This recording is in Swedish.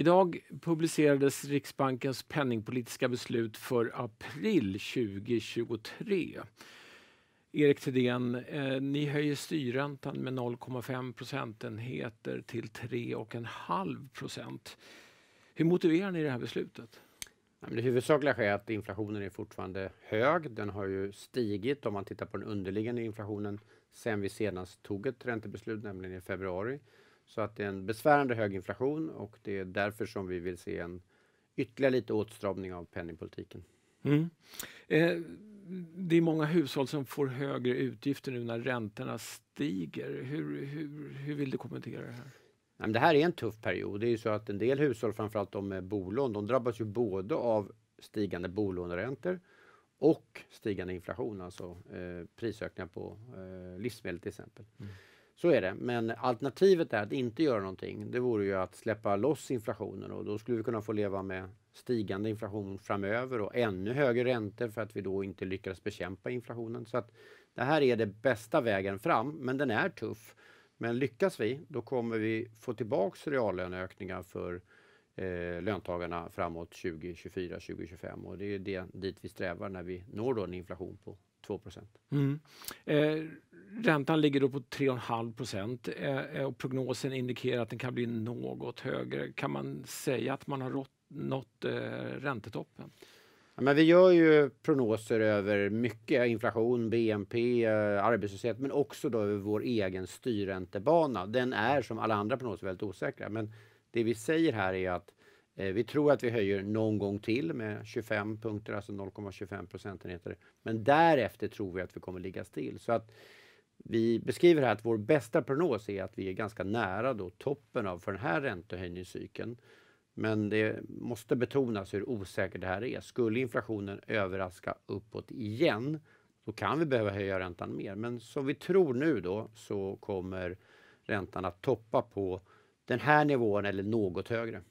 Idag publicerades Riksbankens penningpolitiska beslut för april 2023. Erik Thedéen, eh, ni höjer styrräntan med 0,5 procentenheter till 3,5 procent. Hur motiverar ni det här beslutet? Det huvudsakliga skälet är att inflationen är fortfarande hög. Den har ju stigit om man tittar på den underliggande inflationen sen vi senast tog ett räntebeslut, nämligen i februari. Så att det är en besvärande hög inflation och det är därför som vi vill se en ytterligare lite åtstramning av penningpolitiken. Mm. Eh, det är många hushåll som får högre utgifter nu när räntorna stiger. Hur, hur, hur vill du kommentera det här? Nej, det här är en tuff period. Det är ju så att en del hushåll, framförallt de med bolån, de drabbas ju både av stigande bolåneräntor och stigande inflation, alltså eh, prisökningar på eh, livsmedel till exempel. Mm. Så är det. Men alternativet är att inte göra någonting. Det vore ju att släppa loss inflationen och då skulle vi kunna få leva med stigande inflation framöver och ännu högre räntor för att vi då inte lyckades bekämpa inflationen. Så att det här är den bästa vägen fram, men den är tuff. Men lyckas vi, då kommer vi få tillbaks reallöneökningar för eh, löntagarna framåt 2024, 2025 och det är det dit vi strävar när vi når då en inflation på 2 mm. eh, Räntan ligger då på 3,5 procent eh, eh, och prognosen indikerar att den kan bli något högre. Kan man säga att man har nått eh, räntetoppen? men vi gör ju prognoser över mycket, inflation, BNP, arbetslöshet men också då över vår egen styrräntebana. Den är som alla andra prognoser väldigt osäkra. Men det vi säger här är att vi tror att vi höjer någon gång till med 25 punkter, alltså 0,25 procentenheter. Men därefter tror vi att vi kommer ligga still. Så att vi beskriver här att vår bästa prognos är att vi är ganska nära då toppen av för den här räntehöjningscykeln. Men det måste betonas hur osäkert det här är. Skulle inflationen överraska uppåt igen så kan vi behöva höja räntan mer. Men som vi tror nu då så kommer räntan att toppa på den här nivån eller något högre.